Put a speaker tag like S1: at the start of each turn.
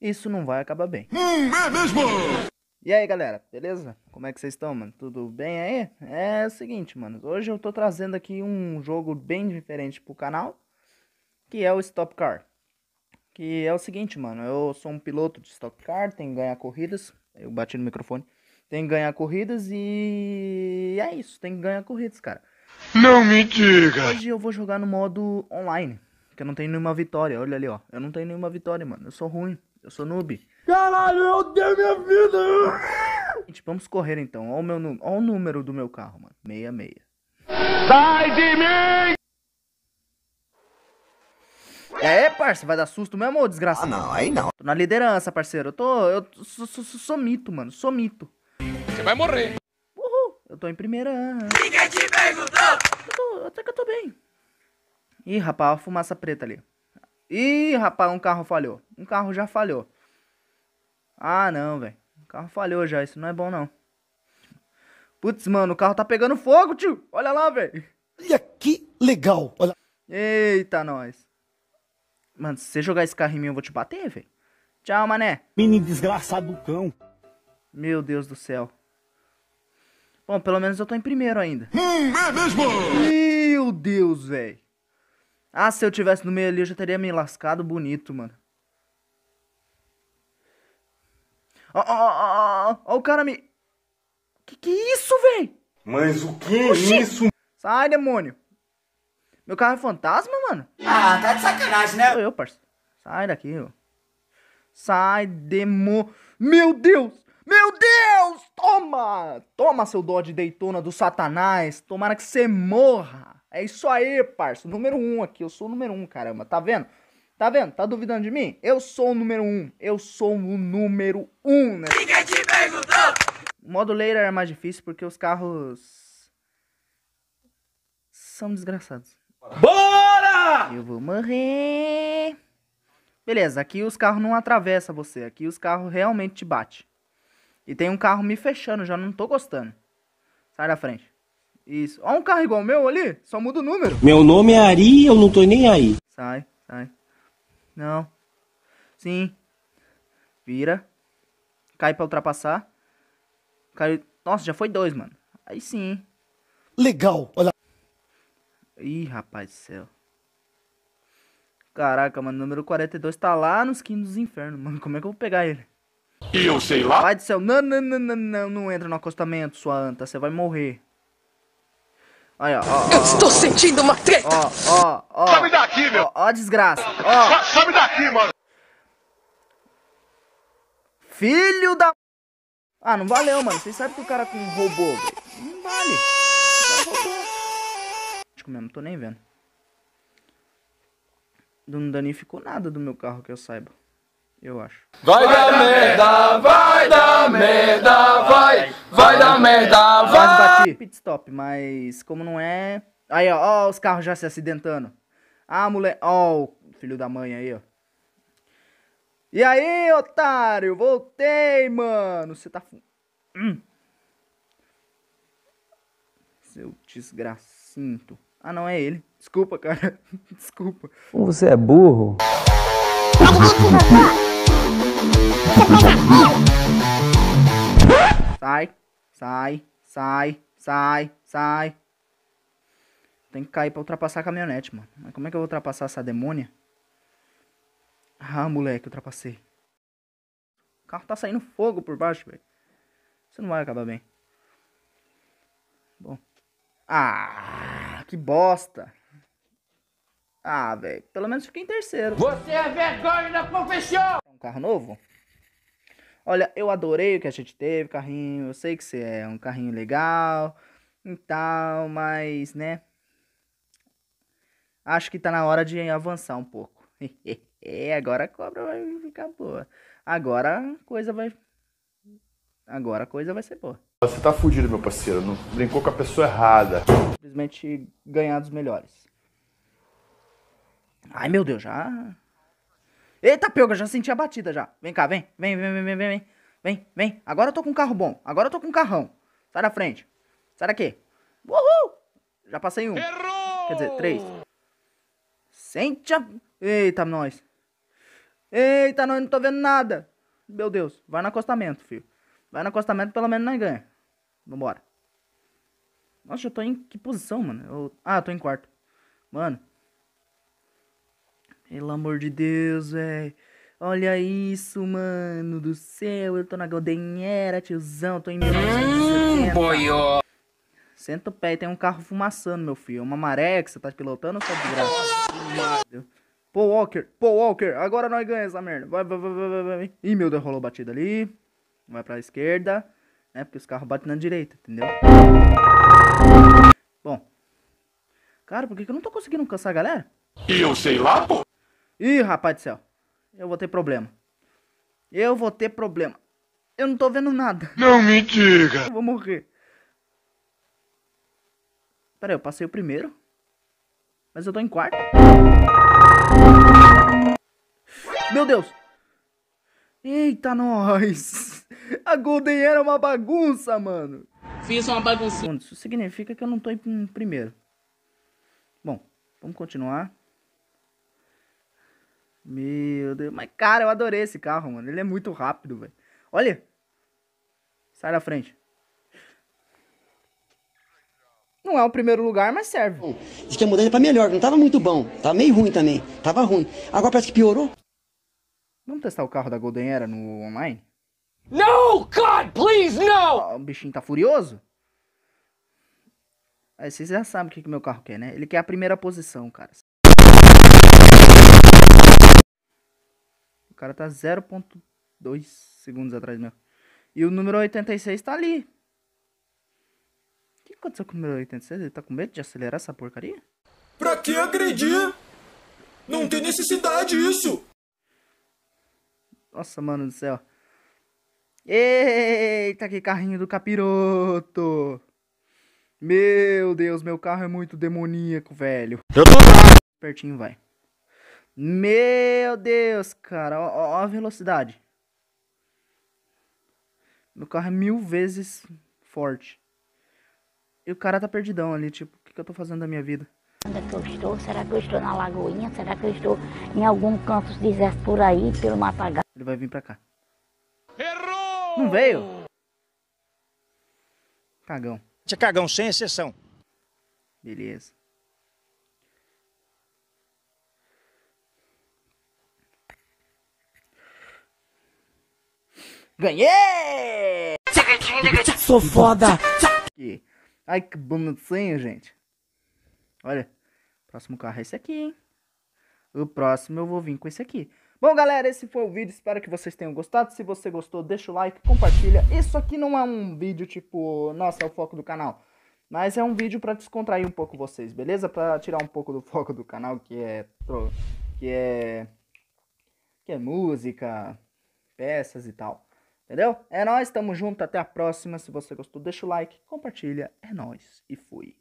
S1: isso não vai acabar bem. Hum, é mesmo? E aí galera, beleza? Como é que vocês estão, mano? Tudo bem aí? É o seguinte, mano, hoje eu tô trazendo aqui um jogo bem diferente pro canal, que é o Stop Car. Que é o seguinte, mano, eu sou um piloto de Stop Car, tenho que ganhar corridas, eu bati no microfone, tenho que ganhar corridas e é isso, tem que ganhar corridas, cara. Não me diga! Hoje eu vou jogar no modo online, que eu não tenho nenhuma vitória, olha ali, ó, eu não tenho nenhuma vitória, mano, eu sou ruim. Eu sou noob. Caralho, eu odeio minha vida! Gente, vamos correr então. Olha o, meu, olha o número do meu carro, mano. 66. Sai de mim! É, parça, vai dar susto mesmo, ou desgraça? Ah, não, aí não. Tô na liderança, parceiro. Eu tô. Eu sou, sou, sou, sou mito, mano. Sou mito. Você vai morrer. Uhul, eu tô em primeira. Ninguém te perguntou! Eu tô, até que eu tô bem. Ih, rapaz, a fumaça preta ali. Ih, rapaz, um carro falhou. Um carro já falhou. Ah, não, velho. O carro falhou já, isso não é bom, não. Putz, mano, o carro tá pegando fogo, tio. Olha lá, velho. Olha que legal. Olha. Eita, nós. Mano, se você jogar esse carro em mim, eu vou te bater, velho. Tchau, mané. Mini desgraçado do cão. Meu Deus do céu. Bom, pelo menos eu tô em primeiro ainda. Hum, é mesmo? Meu Deus, velho. Ah, se eu tivesse no meio ali, eu já teria me lascado bonito, mano. Ó, ó, ó, ó, o cara me... Que que é isso, véi? Mas o que é isso? Sai, demônio. Meu carro é fantasma, mano? Ah, tá de sacanagem, né? Sou eu, parceiro. Sai daqui, ó. Sai, demo... Meu Deus! Meu Deus! Toma! Toma, seu Dodge Daytona do satanás. Tomara que você morra. É isso aí, parça. Número um aqui. Eu sou o número um, caramba. Tá vendo? Tá vendo? Tá duvidando de mim? Eu sou o número um. Eu sou o número um, né? Ninguém te perguntou! O modo later era é mais difícil porque os carros. são desgraçados. Bora! Eu vou morrer. Beleza, aqui os carros não atravessam você. Aqui os carros realmente te batem. E tem um carro me fechando, já não tô gostando. Sai da frente. Isso. Ó um carro igual o meu ali, só muda o número. Meu nome é Ari eu não tô nem aí. Sai, sai. Não. Sim. Vira. Cai pra ultrapassar. Cai... Nossa, já foi dois, mano. Aí sim. Legal. Olha. Ih, rapaz do céu. Caraca, mano, o número 42 tá lá nos quinos dos infernos, mano. Como é que eu vou pegar ele? Eu sei lá. Vai do céu, não, não, não, não, não, não entra no acostamento, sua anta, você vai morrer. Aí, ó, ó, ó, Eu estou sentindo uma treta. Ó, ó, ó. Sabe daqui, meu. Ó, ó desgraça. Ó. Sabe daqui, mano. Filho da... Ah, não valeu, mano. Vocês sabem que o cara com robô, Não vale. Acho mesmo, tô nem vendo. Não danificou nada do meu carro que eu saiba. Eu acho. Vai, vai dar merda, vai dar merda, vai pit stop, mas como não é. Aí, ó, ó, os carros já se acidentando. Ah, mulher. Ó, o filho da mãe aí, ó. E aí, otário? Voltei, mano. Você tá. Hum. Seu desgracinto. Ah, não, é ele. Desculpa, cara. Desculpa. Você é burro? Sai, sai, sai. Sai, sai. Tem que cair pra ultrapassar a caminhonete, mano. Mas como é que eu vou ultrapassar essa demônia? Ah, moleque, ultrapassei. O carro tá saindo fogo por baixo, velho. Isso não vai acabar bem. Bom. Ah, que bosta. Ah, velho. Pelo menos fiquei em terceiro. Você é vergonha da profissão! um carro novo? Olha, eu adorei o que a gente teve, carrinho. Eu sei que você é um carrinho legal e tal, mas, né? Acho que tá na hora de avançar um pouco. É, agora a cobra vai ficar boa. Agora a coisa vai. Agora a coisa vai ser boa. Você tá fudido, meu parceiro. Não brincou com a pessoa errada. Simplesmente ganhar dos melhores. Ai, meu Deus, já. Eita, pega, já senti a batida já. Vem cá, vem, vem, vem, vem, vem, vem, vem, vem. Agora eu tô com um carro bom. Agora eu tô com um carrão. Sai da frente. Sai daqui. Uhul! Já passei um. Errou! Quer dizer, três. Sente a... Eita, nós. Eita, nós não tô vendo nada. Meu Deus, vai no acostamento, filho. Vai no acostamento, pelo menos nós ganha. Vambora. Nossa, eu tô em que posição, mano? Eu... Ah, eu tô em quarto. Mano, pelo amor de Deus, velho. Olha isso, mano do céu. Eu tô na Golden Era, tiozão. Tô em 1970. Hum, Senta o pé, tem um carro fumaçando, meu filho. É uma maré que você tá pilotando, sua desgraça. Pô, Walker, Pô, Walker, agora nós ganhamos essa merda. Vai, vai, vai, vai, vai. Ih, meu Deus, rolou batida ali. Vai pra esquerda, né? Porque os carros batem na direita, entendeu? Bom. Cara, por que, que eu não tô conseguindo cansar, a galera? Eu sei lá, pô. Ih, rapaz do céu. Eu vou ter problema. Eu vou ter problema. Eu não tô vendo nada. Não me diga. Eu vou morrer. Pera aí, eu passei o primeiro. Mas eu tô em quarto. Meu Deus. Eita, nós. A Golden era uma bagunça, mano. Fiz uma bagunça. Isso significa que eu não tô em primeiro. Bom, vamos continuar. Meu Deus. Mas, cara, eu adorei esse carro, mano. Ele é muito rápido, velho. Olha. Sai da frente. Não é o primeiro lugar, mas serve. diz que a mudança é pra melhor, não tava muito bom. Tava meio ruim também. Tava ruim. Agora parece que piorou. Vamos testar o carro da Golden Era no online? No, God, please, no! O bichinho tá furioso? Aí vocês já sabem o que, que meu carro quer, né? Ele quer a primeira posição, cara. cara tá 0.2 segundos atrás do meu. E o número 86 tá ali. O que aconteceu com o número 86? Ele tá com medo de acelerar essa porcaria? Pra que agredir? Não tem necessidade isso! Nossa, mano do céu. Eita, que carrinho do capiroto! Meu Deus, meu carro é muito demoníaco, velho. Eu tô Pertinho vai. Meu Deus, cara, ó, ó, a velocidade. Meu carro é mil vezes forte. E o cara tá perdidão ali, tipo, o que, que eu tô fazendo da minha vida? Onde é que eu estou? Será que eu estou na Lagoinha? Será que eu estou em algum canto deserto por aí, pelo Matagal? Ele vai vir pra cá. Errou! Não veio? Cagão. Tinha é cagão, sem exceção. Beleza. Ganhei! Sou foda! Ai, que bonitinho, gente. Olha, próximo carro é esse aqui, hein? O próximo eu vou vir com esse aqui. Bom, galera, esse foi o vídeo. Espero que vocês tenham gostado. Se você gostou, deixa o like, compartilha. Isso aqui não é um vídeo tipo, nossa, é o foco do canal. Mas é um vídeo para descontrair um pouco vocês, beleza? Para tirar um pouco do foco do canal, que é que é que é música, peças e tal. Entendeu? É nós, tamo junto, até a próxima. Se você gostou, deixa o like, compartilha. É nós e fui.